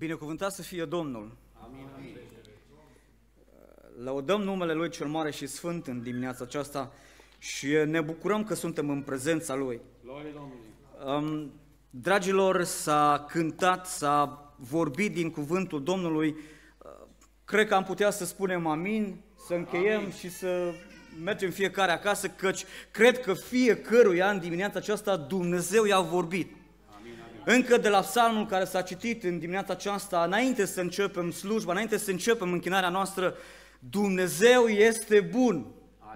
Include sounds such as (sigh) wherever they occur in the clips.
Binecuvântat să fie Domnul! Amin. Uh, lăudăm numele Lui cel Mare și Sfânt în dimineața aceasta și ne bucurăm că suntem în prezența Lui. Um, dragilor, s-a cântat, s-a vorbit din cuvântul Domnului. Uh, cred că am putea să spunem amin, să încheiem amin. și să mergem fiecare acasă, căci cred că fiecăruia în dimineața aceasta Dumnezeu i-a vorbit. Încă de la psalmul care s-a citit în dimineața aceasta, înainte să începem slujba, înainte să începem închinarea noastră, Dumnezeu este bun.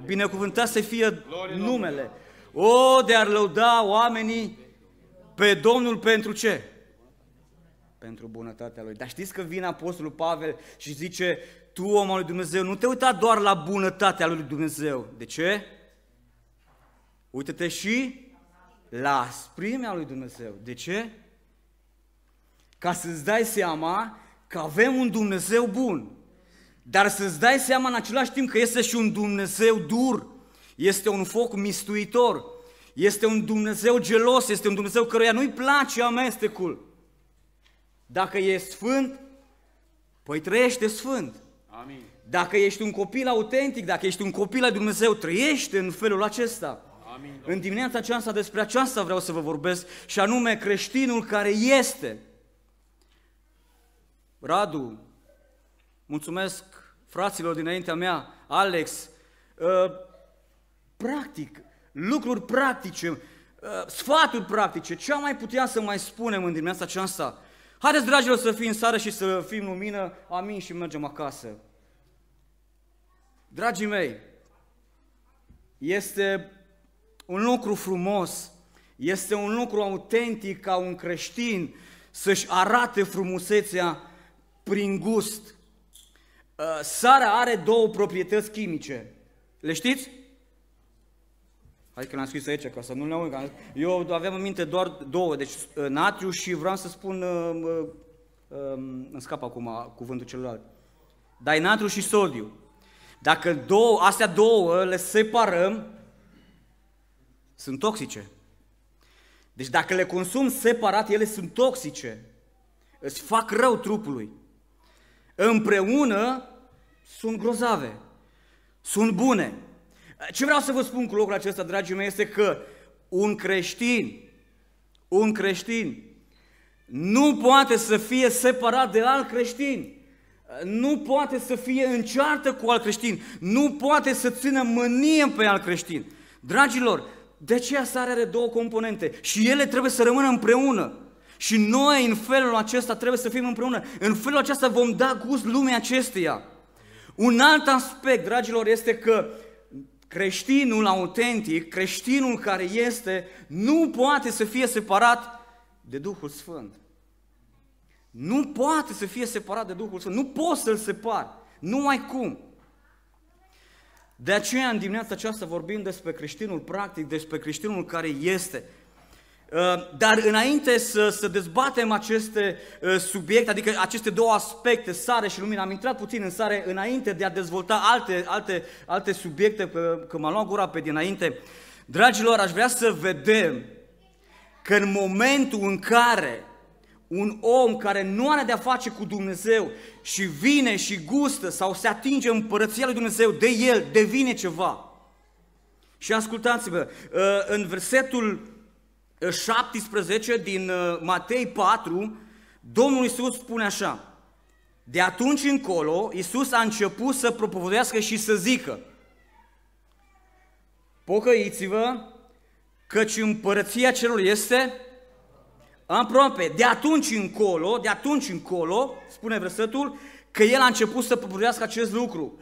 Binecuvântat să fie numele. O, de ar lăuda oamenii pe Domnul pentru ce? Pentru bunătatea Lui. Dar știți că vine Apostolul Pavel și zice, tu, om al lui Dumnezeu, nu te uita doar la bunătatea lui Dumnezeu. De ce? Uită-te și la asprimea lui Dumnezeu. De ce? Ca să-ți dai seama că avem un Dumnezeu bun, dar să-ți dai seama în același timp că este și un Dumnezeu dur, este un foc mistuitor, este un Dumnezeu gelos, este un Dumnezeu căruia nu-i place amestecul. Dacă e sfânt, păi trăiește sfânt. Amin. Dacă ești un copil autentic, dacă ești un copil al Dumnezeu, trăiește în felul acesta. În dimineața aceasta despre aceasta vreau să vă vorbesc și anume creștinul care este. Radu, mulțumesc fraților dinaintea mea, Alex, ă, practic, lucruri practice, ă, sfaturi practice, ce am mai putea să mai spunem în dimineața aceasta? Haideți, dragilor, să fim în sară și să fim lumină, amin și mergem acasă. Dragii mei, este un lucru frumos, este un lucru autentic ca un creștin să-și arate frumusețea prin gust. Uh, sarea are două proprietăți chimice. Le știți? Hai că l-am scris aici ca să nu le uit. Eu aveam în minte doar două, deci uh, natriu și vreau să spun, uh, um, îmi scap acum cuvântul celălalt, natriu și sodiu. Dacă două, astea două le separăm, sunt toxice. Deci dacă le consum separat, ele sunt toxice. Îți fac rău trupului. Împreună sunt grozave. Sunt bune. Ce vreau să vă spun cu locul acesta, dragii mei, este că un creștin, un creștin nu poate să fie separat de alt creștin. Nu poate să fie înceartă cu alt creștin. Nu poate să țină mânie pe alt creștin. Dragilor, de aceea sarea are două componente și ele trebuie să rămână împreună. Și noi în felul acesta trebuie să fim împreună. În felul acesta vom da gust lumea acesteia. Un alt aspect, dragilor, este că creștinul autentic, creștinul care este, nu poate să fie separat de Duhul Sfânt. Nu poate să fie separat de Duhul Sfânt. Nu poți să-l separi. Nu ai cum. De aceea, în dimineața aceasta vorbim despre creștinul practic, despre creștinul care este. Uh, dar înainte să, să dezbatem aceste uh, subiecte, adică aceste două aspecte, sare și lumină, am intrat puțin în sare înainte de a dezvolta alte, alte, alte subiecte, că m-am luat gura pe dinainte. Dragilor, aș vrea să vedem că în momentul în care un om care nu are de-a face cu Dumnezeu și vine și gustă sau se atinge împărăția lui Dumnezeu, de el devine ceva. Și ascultați-vă, uh, în versetul 17 uh, din uh, Matei 4, Domnul Isus spune așa, de atunci încolo, Isus a început să propovădească și să zică, pocăiți-vă, căci împărăția celor este aproape, de atunci încolo, de atunci încolo, spune versetul, că el a început să păpurească acest lucru.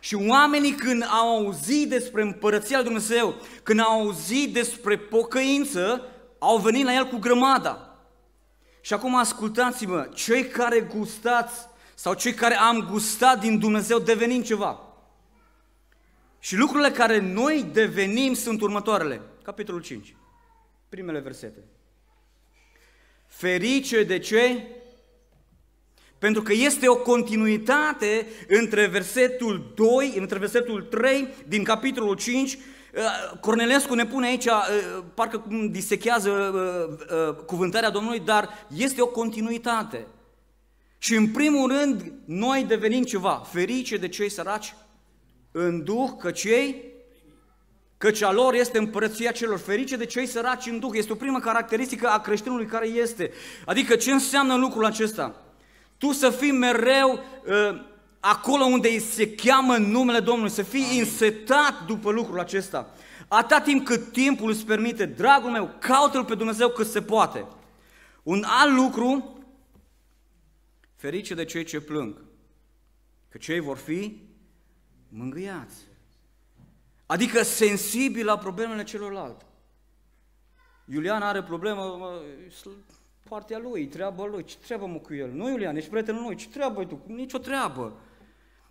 Și oamenii când au auzit despre împărăția lui Dumnezeu, când au auzit despre pocăință, au venit la el cu grămada. Și acum ascultați-mă, cei care gustați sau cei care am gustat din Dumnezeu devenim ceva. Și lucrurile care noi devenim sunt următoarele. Capitolul 5, primele versete. Ferice de ce? Pentru că este o continuitate între versetul 2, între versetul 3 din capitolul 5. Uh, Cornelescu ne pune aici, uh, parcă disechează uh, cuvântarea Domnului, dar este o continuitate. Și în primul rând, noi devenim ceva, ferice de cei săraci în duh, că cei Căci a lor este împărăția celor ferice de cei săraci în Duh. Este o primă caracteristică a creștinului care este. Adică ce înseamnă lucrul acesta? Tu să fii mereu uh, acolo unde se cheamă numele Domnului, să fii Amin. insetat după lucrul acesta. Atât timp cât timpul îți permite, dragul meu, caută-L pe Dumnezeu cât se poate. Un alt lucru, ferice de cei ce plâng, că cei vor fi mângâiați. Adică sensibil la problemele celorlalți. Iulian are problemă, partea lui, treaba lui, ce treabă mă cu el? Nu, Iulian, ești prietenul noi, ce treabă tu? Nicio treabă.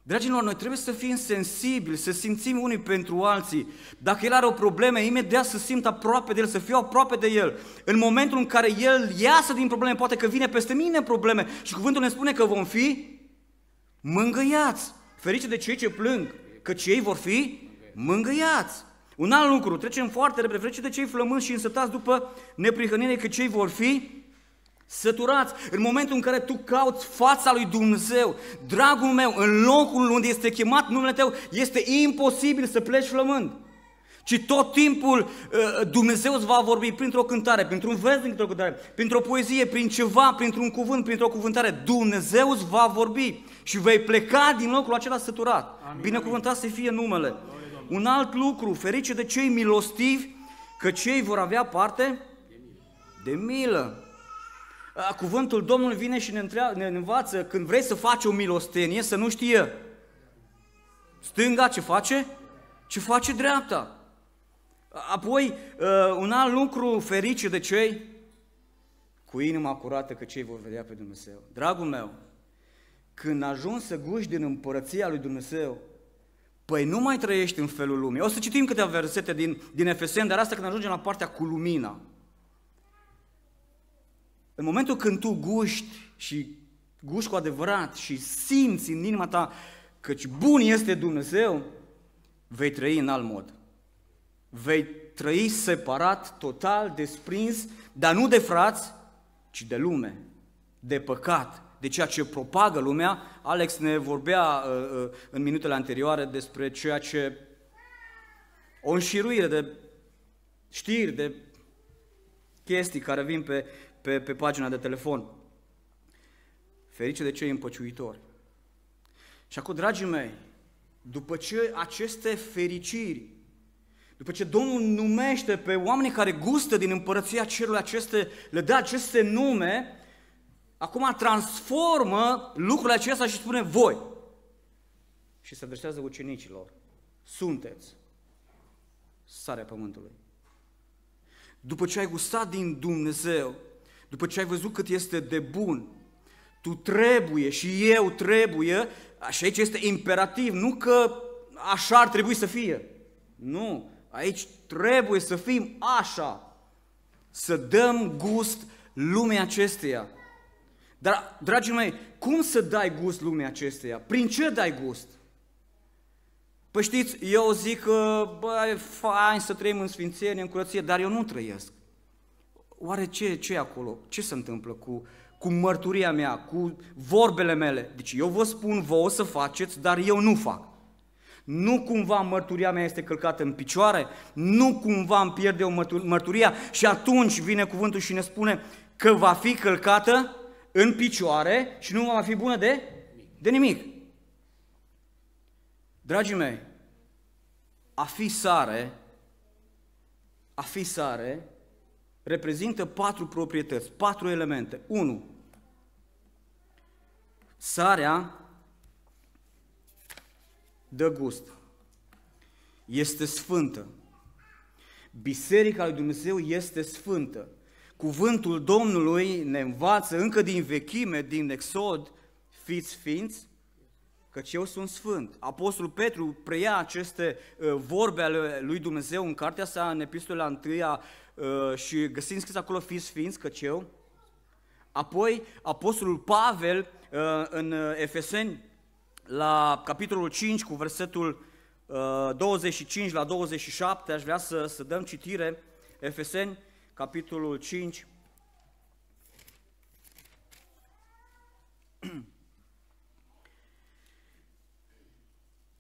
Dragilor, noi trebuie să fim sensibili, să simțim unii pentru alții. Dacă el are o problemă, imediat să simt aproape de el, să fiu aproape de el. În momentul în care el iasă din probleme, poate că vine peste mine probleme și cuvântul ne spune că vom fi mângâiați. Ferice de cei ce plâng, că cei vor fi mângâiați. Un alt lucru, trecem foarte repede, trece de cei flămânzi și însătați după neprihănire, că cei vor fi Săturați, în momentul în care tu cauți fața lui Dumnezeu, dragul meu, în locul unde este chemat numele tău, este imposibil să pleci flămând. Ci tot timpul uh, Dumnezeu îți va vorbi printr-o cântare, printr-un vers din o cântare, printr-o poezie, prin ceva, printr-un cuvânt, printr-o cuvântare. Dumnezeu îți va vorbi și vei pleca din locul acela săturat. Amin. Binecuvântat să fie numele. Amin. Un alt lucru, ferice de cei milostivi, că cei vor avea parte de milă. Cuvântul Domnului vine și ne, întreab, ne învață când vrei să faci o milostenie să nu știe stânga ce face, ce face dreapta. Apoi, un alt lucru ferice de cei cu inima curată că cei vor vedea pe Dumnezeu. Dragul meu, când ajungi să guși din împărăția lui Dumnezeu, Păi nu mai trăiești în felul lumii. O să citim câteva versete din, din Efeseni, dar asta când ajungem la partea cu lumina. În momentul când tu guști și guști cu adevărat și simți în inima ta căci bun este Dumnezeu, vei trăi în alt mod. Vei trăi separat, total, desprins, dar nu de frați, ci de lume, de păcat, de ceea ce propagă lumea. Alex ne vorbea uh, uh, în minutele anterioare despre ceea ce o înșiruire de știri, de chestii care vin pe, pe, pe pagina de telefon. Ferice de cei împăciuitori. Și acum, dragii mei, după ce aceste fericiri, după ce Domnul numește pe oamenii care gustă din împărăția cerului aceste, le dă aceste nume, Acum transformă lucrul acesta și spune voi. Și se adresează ucenicilor. Sunteți sarea pământului. După ce ai gustat din Dumnezeu, după ce ai văzut cât este de bun, tu trebuie și eu trebuie, așa aici este imperativ, nu că așa ar trebui să fie. Nu, aici trebuie să fim așa, să dăm gust lumea acesteia, dar, dragii mei, cum să dai gust lumea acesteia? Prin ce dai gust? Păi știți, eu zic că bă, e fain să trăim în sfințenie, în curăție, dar eu nu trăiesc. Oare ce, ce e acolo? Ce se întâmplă cu, cu mărturia mea, cu vorbele mele? Deci eu vă spun, vă o să faceți, dar eu nu fac. Nu cumva mărturia mea este călcată în picioare, nu cumva îmi pierde o mărturia și atunci vine cuvântul și ne spune că va fi călcată în picioare și nu va fi bună de, de nimic. Dragii mei, a fi sare, a fi sare, reprezintă patru proprietăți, patru elemente. Unu, Sarea dă gust. Este sfântă. Biserica lui Dumnezeu este sfântă cuvântul Domnului ne învață încă din vechime, din Exod, fiți sfinți, căci eu sunt sfânt. Apostolul Petru preia aceste uh, vorbe ale lui Dumnezeu în cartea sa, în epistola 1 uh, și găsim scris acolo, fiți sfinți, căci eu. Apoi, Apostolul Pavel, uh, în Efeseni, la capitolul 5, cu versetul 25 la 27, aș vrea să, să dăm citire, Efeseni capitolul 5,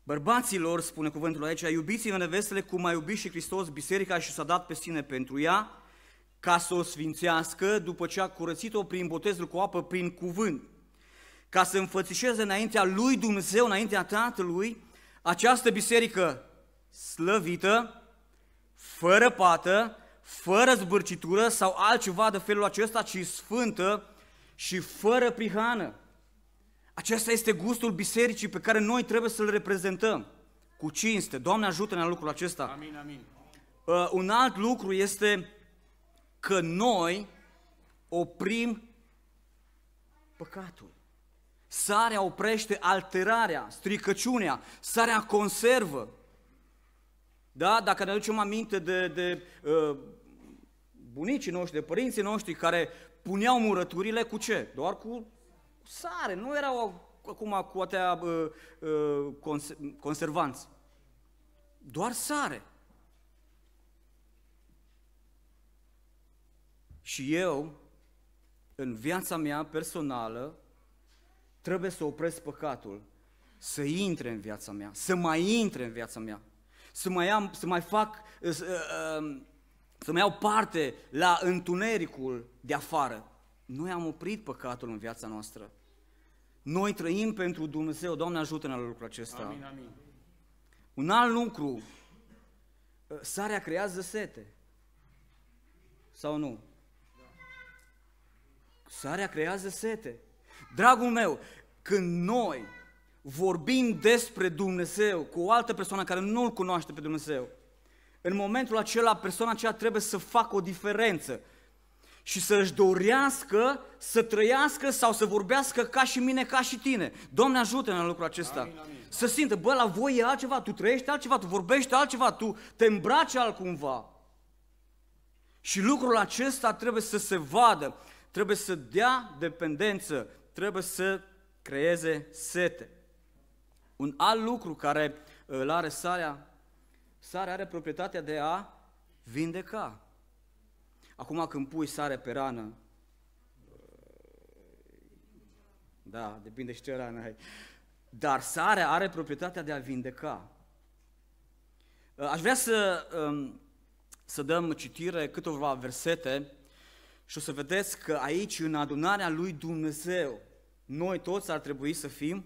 Bărbaților, spune cuvântul aici, iubiți în nevestele cum a iubit și Hristos biserica și s-a dat pe sine pentru ea, ca să o sfințească după ce a curățit-o prin botezul cu apă, prin cuvânt, ca să înfățișeze înaintea lui Dumnezeu, înaintea Tatălui, această biserică slăvită, fără pată, fără zbârcitură sau altceva de felul acesta, ci sfântă și fără prihană. Acesta este gustul bisericii pe care noi trebuie să-l reprezentăm cu cinste. Doamne ajută-ne la lucrul acesta. Amin, amin. Uh, un alt lucru este că noi oprim păcatul. Sarea oprește alterarea, stricăciunea, sarea conservă. Da? Dacă ne aducem aminte de, de uh, bunicii noștri, de părinții noștri care puneau murăturile cu ce? Doar cu sare, nu erau acum cu atea uh, uh, cons- conservanți. Doar sare. Și eu, în viața mea personală, trebuie să opresc păcatul, să intre în viața mea, să mai intre în viața mea, să mai, am, să mai fac, uh, uh, să mai iau parte la întunericul de afară. Noi am oprit păcatul în viața noastră. Noi trăim pentru Dumnezeu. Doamne ajută-ne la lucrul acesta. Amin, amin. Un alt lucru, ă, sarea creează sete. Sau nu? Sarea creează sete. Dragul meu, când noi vorbim despre Dumnezeu cu o altă persoană care nu-L cunoaște pe Dumnezeu, în momentul acela persoana aceea trebuie să facă o diferență și să își dorească să trăiască sau să vorbească ca și mine, ca și tine. Doamne ajută-ne în lucrul acesta. Amin, amin. Să simtă, bă, la voi e altceva, tu trăiești altceva, tu vorbești altceva, tu te îmbraci altcumva. Și lucrul acesta trebuie să se vadă, trebuie să dea dependență, trebuie să creeze sete. Un alt lucru care îl uh, are sarea Sare are proprietatea de a vindeca. Acum când pui sare pe rană, da, depinde și ce rană ai, dar sarea are proprietatea de a vindeca. Aș vrea să, um, să dăm citire câteva versete și o să vedeți că aici, în adunarea lui Dumnezeu, noi toți ar trebui să fim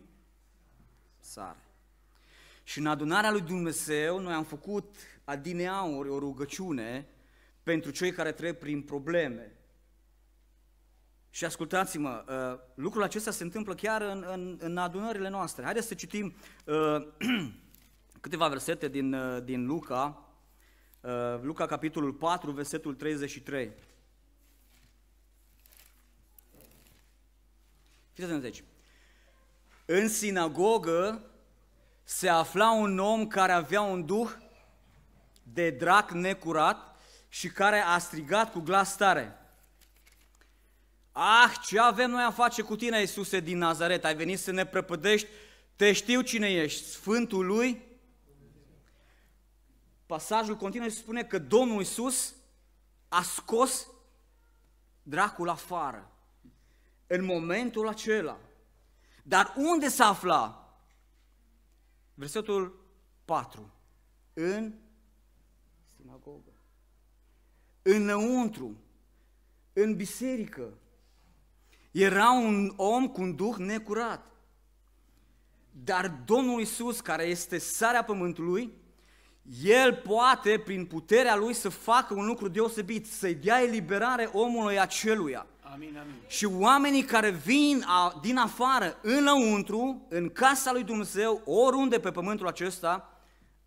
sare. Și în adunarea lui Dumnezeu noi am făcut adineauri o rugăciune pentru cei care trec prin probleme. Și ascultați-mă, uh, lucrul acesta se întâmplă chiar în, în, în adunările noastre. Haideți să citim uh, (clears throat) câteva versete din, uh, din Luca, uh, Luca capitolul 4, versetul 33. Fiți atenți aici. În sinagogă se afla un om care avea un duh de drac necurat și care a strigat cu glas tare. Ah, ce avem noi a face cu tine, Iisuse din Nazaret? Ai venit să ne prăpădești? Te știu cine ești, Sfântul lui? Pasajul continuă și spune că Domnul Iisus a scos dracul afară în momentul acela. Dar unde se afla Versetul 4. În sinagogă, înăuntru, în biserică, era un om cu un duh necurat. Dar Domnul Isus, care este sarea pământului, el poate, prin puterea lui, să facă un lucru deosebit, să-i dea eliberare omului aceluia. Amin, amin. Și oamenii care vin a, din afară, înăuntru, în casa lui Dumnezeu, oriunde pe pământul acesta,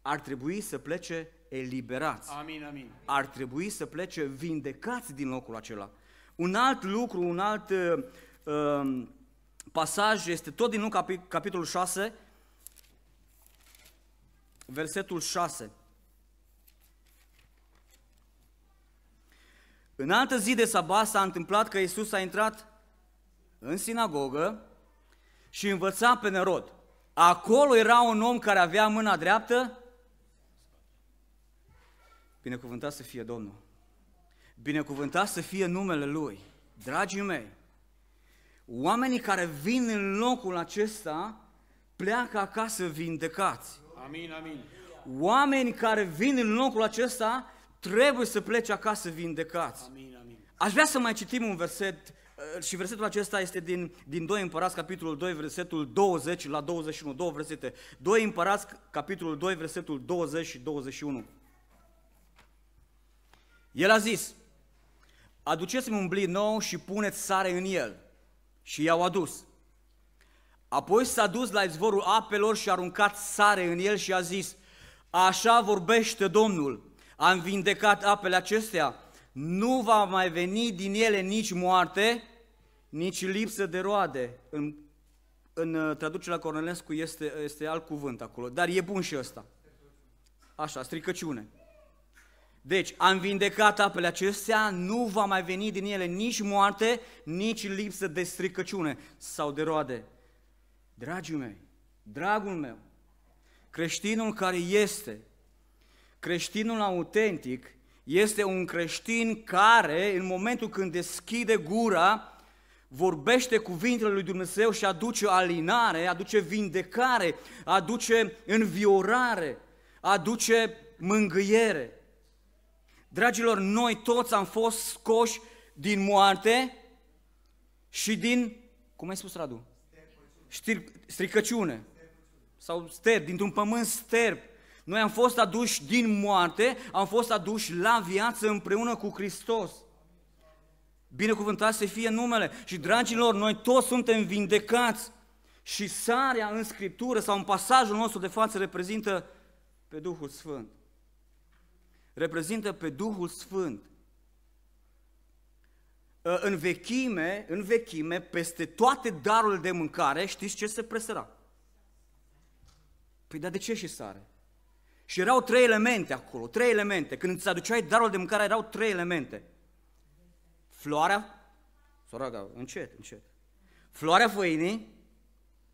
ar trebui să plece eliberați. Amin, amin. Ar trebui să plece vindecați din locul acela. Un alt lucru, un alt uh, um, pasaj este tot din Luca, capitolul 6, versetul 6. În altă zi de sabat s-a întâmplat că Iisus a intrat în sinagogă și învăța pe nerod. Acolo era un om care avea mâna dreaptă. Binecuvântat să fie Domnul. Binecuvântat să fie numele Lui. Dragii mei, oamenii care vin în locul acesta pleacă acasă vindecați. Amin, amin. Oameni care vin în locul acesta trebuie să pleci acasă vindecați. Amin, amin. Aș vrea să mai citim un verset uh, și versetul acesta este din, din 2 Împărați, capitolul 2, versetul 20 la 21, două versete. 2 Împărați, capitolul 2, versetul 20 și 21. El a zis, aduceți-mi un blin nou și puneți sare în el. Și i-au adus. Apoi s-a dus la izvorul apelor și a aruncat sare în el și a zis, așa vorbește Domnul, am vindecat apele acestea, nu va mai veni din ele nici moarte, nici lipsă de roade. În, în uh, traducerea Cornelescu este, este alt cuvânt acolo, dar e bun și ăsta. Așa, stricăciune. Deci, am vindecat apele acestea, nu va mai veni din ele nici moarte, nici lipsă de stricăciune sau de roade. Dragii mei, dragul meu, creștinul care este Creștinul autentic este un creștin care, în momentul când deschide gura, vorbește cuvintele lui Dumnezeu și aduce alinare, aduce vindecare, aduce înviorare, aduce mângâiere. Dragilor, noi toți am fost scoși din moarte și din, cum ai spus Radu? stricăciune. Sau sterb, dintr-un pământ sterb. Noi am fost aduși din moarte, am fost aduși la viață împreună cu Hristos. Binecuvântat să fie numele. Și dragilor, noi toți suntem vindecați. Și sarea în Scriptură sau în pasajul nostru de față reprezintă pe Duhul Sfânt. Reprezintă pe Duhul Sfânt. Ă, în vechime, în vechime, peste toate darurile de mâncare, știți ce se presăra? Păi dar de ce și sare? Și erau trei elemente acolo, trei elemente. Când îți aduceai darul de mâncare, erau trei elemente. Floarea, soraga, da, încet, încet. Floarea făinii,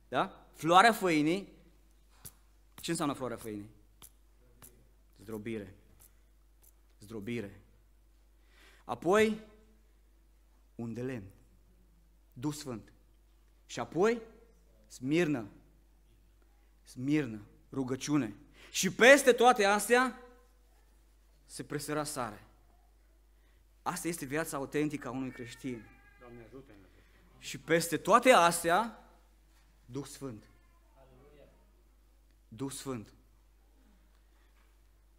da? Floarea făinii. Ce înseamnă floarea făinii? Zdrobire. Zdrobire. Apoi, un de lemn. Duh Sfânt. Și apoi, smirnă. Smirnă. Rugăciune. Și peste toate astea se presăra sare. Asta este viața autentică a unui creștin. Doamne, ajută Și peste toate astea, Duh Sfânt. Aleluia. Duh Sfânt.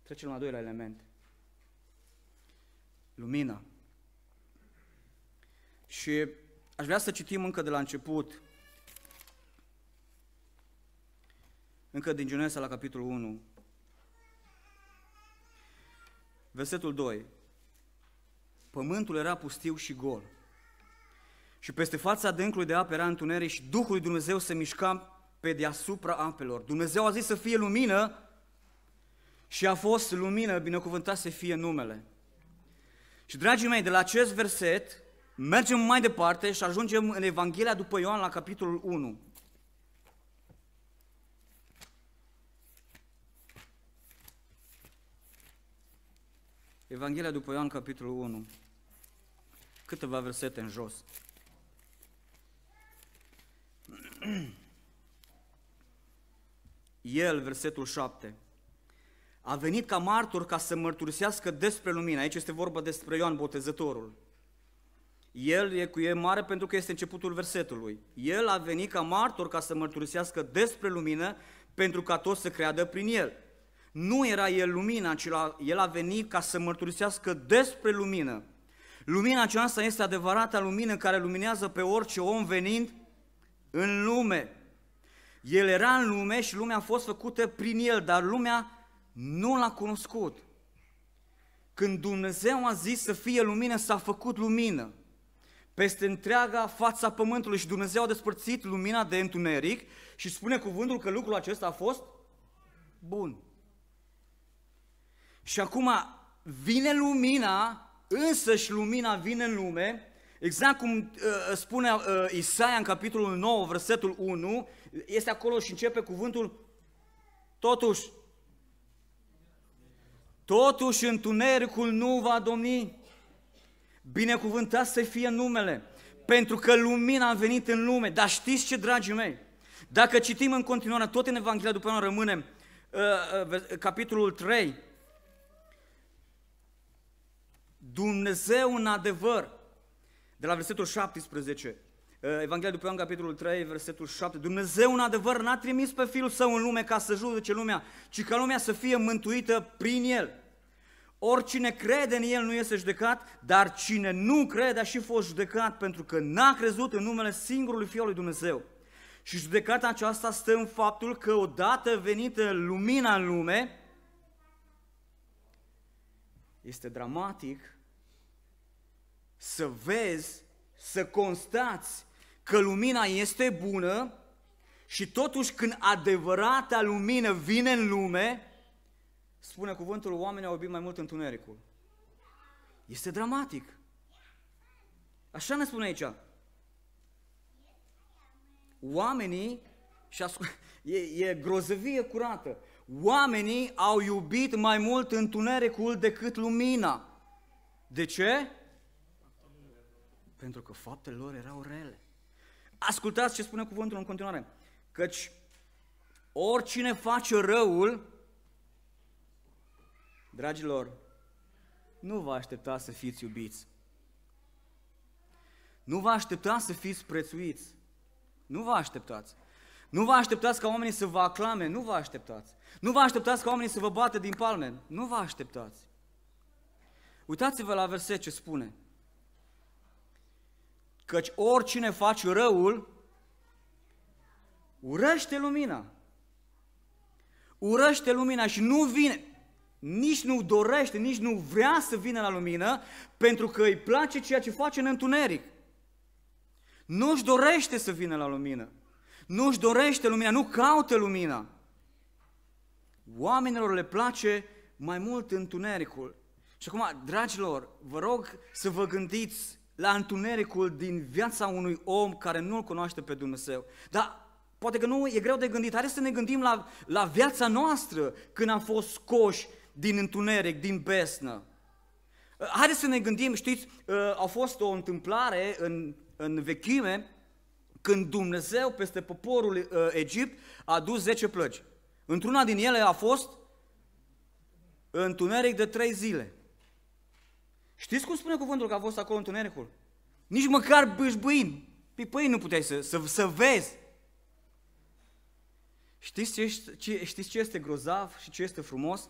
Trecem la al doilea element. Lumina. Și aș vrea să citim încă de la început, încă din Genesa la capitolul 1, versetul 2, pământul era pustiu și gol. Și peste fața adâncului de apă era întuneric și Duhul lui Dumnezeu se mișca pe deasupra apelor. Dumnezeu a zis să fie lumină și a fost lumină, binecuvântat să fie numele. Și dragii mei, de la acest verset mergem mai departe și ajungem în Evanghelia după Ioan la capitolul 1. Evanghelia după Ioan, capitolul 1, câteva versete în jos. El, versetul 7, a venit ca martor ca să mărturisească despre lumină. Aici este vorba despre Ioan Botezătorul. El e cu e mare pentru că este începutul versetului. El a venit ca martor ca să mărturisească despre lumină pentru ca toți să creadă prin el. Nu era el lumina, ci la, el a venit ca să mărturisească despre lumină. Lumina aceasta este adevărata lumină care luminează pe orice om venind în lume. El era în lume și lumea a fost făcută prin el, dar lumea nu l-a cunoscut. Când Dumnezeu a zis să fie lumină, s-a făcut lumină peste întreaga fața pământului și Dumnezeu a despărțit lumina de întuneric și spune cuvântul că lucrul acesta a fost bun. Și acum vine lumina, însăși lumina vine în lume, exact cum uh, spune uh, Isaia în capitolul 9, versetul 1, este acolo și începe cuvântul Totuși, totuși întunericul nu va domni. Binecuvântat să fie numele, pentru că lumina a venit în lume. Dar știți ce, dragii mei? Dacă citim în continuare tot în Evanghelia după noi rămânem, uh, uh, capitolul 3, Dumnezeu în adevăr. De la versetul 17, uh, Evanghelia după Ioan, capitolul 3, versetul 7. Dumnezeu în adevăr n-a trimis pe Fiul Său în lume ca să judece lumea, ci ca lumea să fie mântuită prin El. Oricine crede în El nu este judecat, dar cine nu crede a și fost judecat, pentru că n-a crezut în numele singurului Fiul Dumnezeu. Și judecata aceasta stă în faptul că odată venită lumina în lume, este dramatic să vezi, să constați că lumina este bună și totuși când adevărata lumină vine în lume, spune cuvântul, oamenii au iubit mai mult întunericul. Este dramatic. Așa ne spune aici. Oamenii, și ascult, (laughs) e, e grozăvie curată, oamenii au iubit mai mult întunericul decât lumina. De ce? pentru că faptele lor erau rele. Ascultați ce spune cuvântul în continuare. Căci oricine face răul, dragilor, nu vă aștepta să fiți iubiți. Nu vă așteptați să fiți prețuiți. Nu vă așteptați. Nu vă așteptați ca oamenii să vă aclame, nu vă așteptați. Nu vă așteptați ca oamenii să vă bată din palme, nu vă așteptați. Uitați-vă la verset ce spune căci oricine face răul, urăște lumina. Urăște lumina și nu vine, nici nu dorește, nici nu vrea să vină la lumină, pentru că îi place ceea ce face în întuneric. Nu și dorește să vină la lumină. Nu și dorește lumina, nu caută lumina. Oamenilor le place mai mult întunericul. Și acum, dragilor, vă rog să vă gândiți la întunericul din viața unui om care nu-L cunoaște pe Dumnezeu. Dar poate că nu e greu de gândit, haideți să ne gândim la, la viața noastră când am fost scoși din întuneric, din besnă. Haideți să ne gândim, știți, ă, a fost o întâmplare în, în vechime când Dumnezeu peste poporul ă, Egipt a dus 10 plăci. Într-una din ele a fost întuneric de 3 zile. Știți cum spune cuvântul că a fost acolo întunericul? Nici măcar bâșbâin, pipăin păi nu puteai să, să, să vezi. Știți ce, ce, știți ce este grozav și ce este frumos?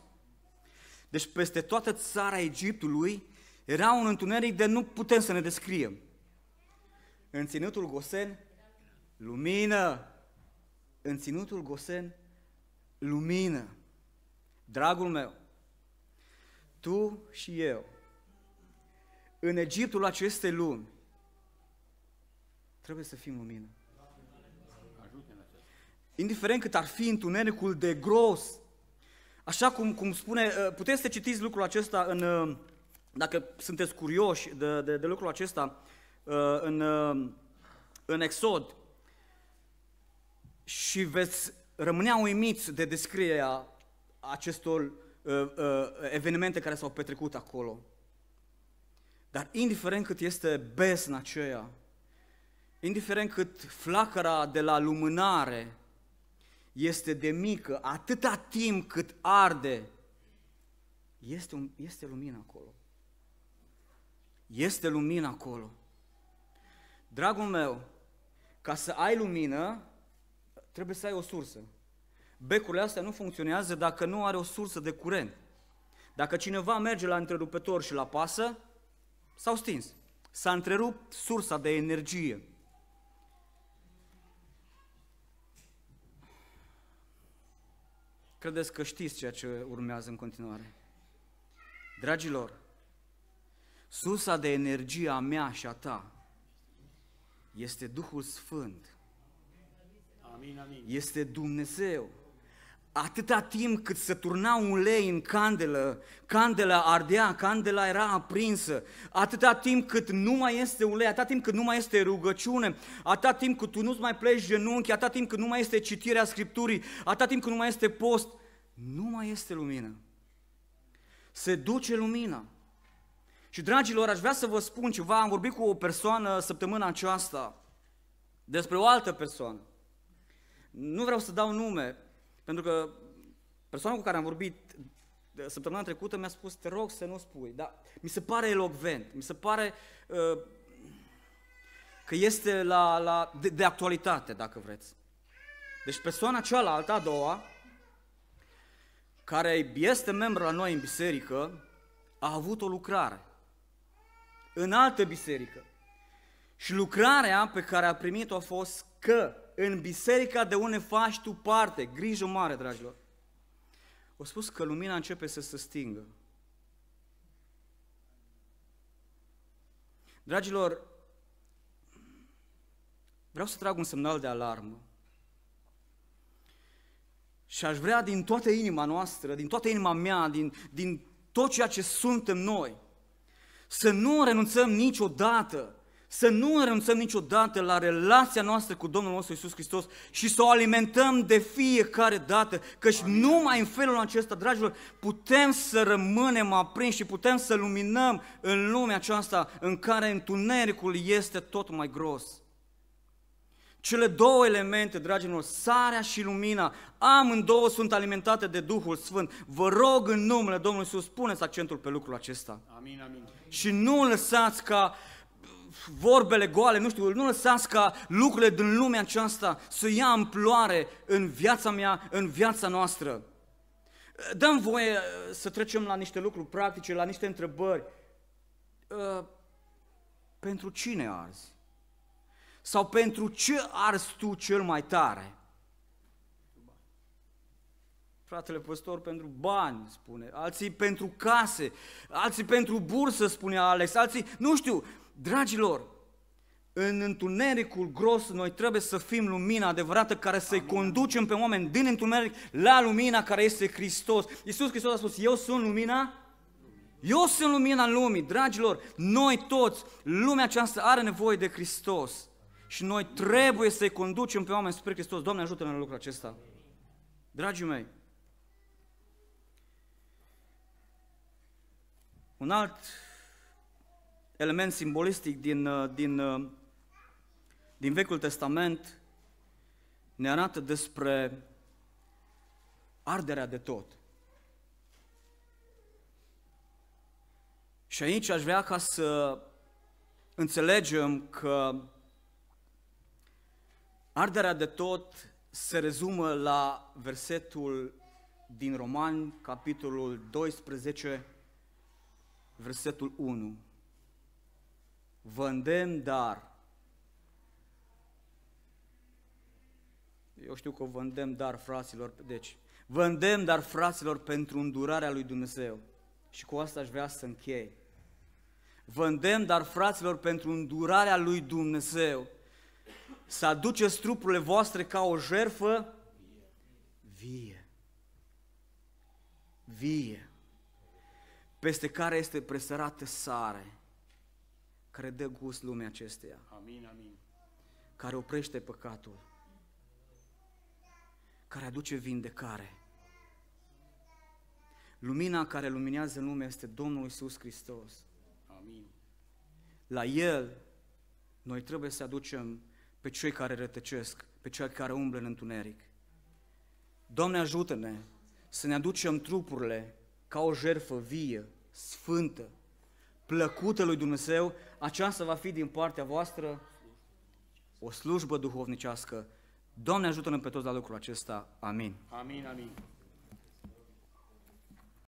Deci peste toată țara Egiptului era un întuneric de nu putem să ne descriem. În ținutul Gosen, lumină. În ținutul Gosen, lumină. Dragul meu, tu și eu în Egiptul acestei lumi, trebuie să fim lumină. Indiferent cât ar fi întunericul de gros, așa cum, cum spune, ă, puteți să citiți lucrul acesta în, ă, dacă sunteți curioși de, de, de lucrul acesta, ă, în, în Exod și veți rămânea uimiți de descrierea acestor evenimente care s-au petrecut acolo. Dar indiferent cât este besna aceea, indiferent cât flacăra de la lumânare este de mică, atâta timp cât arde, este, un, este lumină acolo. Este lumină acolo. Dragul meu, ca să ai lumină, trebuie să ai o sursă. Becurile astea nu funcționează dacă nu are o sursă de curent. Dacă cineva merge la întrerupător și la pasă, s-au stins. S-a întrerupt sursa de energie. Credeți că știți ceea ce urmează în continuare. Dragilor, sursa de energie a mea și a ta este Duhul Sfânt. Amin, amin. Este Dumnezeu. Atâta timp cât se turna un lei în candelă, candela ardea, candela era aprinsă, atâta timp cât nu mai este ulei, atâta timp cât nu mai este rugăciune, atâta timp cât tu nu-ți mai pleci genunchi, atâta timp cât nu mai este citirea Scripturii, atâta timp cât nu mai este post, nu mai este lumină. Se duce lumina. Și dragilor, aș vrea să vă spun ceva, am vorbit cu o persoană săptămâna aceasta despre o altă persoană. Nu vreau să dau nume, pentru că persoana cu care am vorbit săptămâna trecută mi-a spus, te rog să nu spui, dar mi se pare elogvent, mi se pare uh, că este la, la, de, de actualitate, dacă vreți. Deci persoana cealaltă, a doua, care este membru la noi în biserică, a avut o lucrare în altă biserică. Și lucrarea pe care a primit-o a fost că în biserica de unde faci tu parte, grijă mare, dragilor, au spus că lumina începe să se stingă. Dragilor, vreau să trag un semnal de alarmă. Și aș vrea din toată inima noastră, din toată inima mea, din, din tot ceea ce suntem noi, să nu renunțăm niciodată să nu renunțăm niciodată la relația noastră cu Domnul nostru Isus Hristos și să o alimentăm de fiecare dată, căci Amin. numai în felul acesta, dragilor, putem să rămânem aprinși și putem să luminăm în lumea aceasta în care întunericul este tot mai gros. Cele două elemente, dragii mei, sarea și lumina, amândouă sunt alimentate de Duhul Sfânt. Vă rog în numele Domnului Iisus, puneți accentul pe lucrul acesta. Amin, amin. Și nu lăsați ca uh, vorbele goale, nu știu, nu lăsați ca lucrurile din lumea aceasta să ia amploare în viața mea, în viața noastră. Dăm voie uh, să trecem la niște lucruri practice, la niște întrebări. Uh, pentru cine arzi? Sau pentru ce arzi tu cel mai tare? Fratele păstor pentru bani, spune, alții pentru case, alții pentru bursă, spune Alex, alții, nu știu, Dragilor, în întunericul gros noi trebuie să fim lumina adevărată care să-i conducem pe oameni din întuneric la lumina care este Hristos. Iisus Hristos a spus, eu sunt lumina eu sunt lumina lumii, dragilor, noi toți, lumea aceasta are nevoie de Hristos și noi trebuie să-i conducem pe oameni spre Hristos. Doamne ajută-ne la lucrul acesta. Dragii mei, un alt element simbolistic din, uh, din, uh, din Vechiul Testament ne arată despre arderea de tot. Și aici aș vrea ca să înțelegem că arderea de tot se rezumă la versetul din Romani, capitolul 12, versetul 1. Vă îndemn, dar. Eu știu că vă îndemn, dar, fraților, deci, vă îndemn, dar, fraților, pentru îndurarea lui Dumnezeu. Și cu asta aș vrea să închei. Vă îndemn, dar, fraților, pentru îndurarea lui Dumnezeu. Să aduceți trupurile voastre ca o jerfă vie. Vie. Peste care este presărată sare care dă gust lumea acesteia. Amin, amin. Care oprește păcatul. Care aduce vindecare. Lumina care luminează lumea este Domnul Isus Hristos. Amin. La El noi trebuie să aducem pe cei care rătăcesc, pe cei care umblă în întuneric. Doamne ajută-ne să ne aducem trupurile ca o jerfă vie, sfântă, plăcută lui Dumnezeu, aceasta va fi din partea voastră o slujbă duhovnicească. Doamne ajută-ne pe toți la lucrul acesta. Amin. Amin, amin.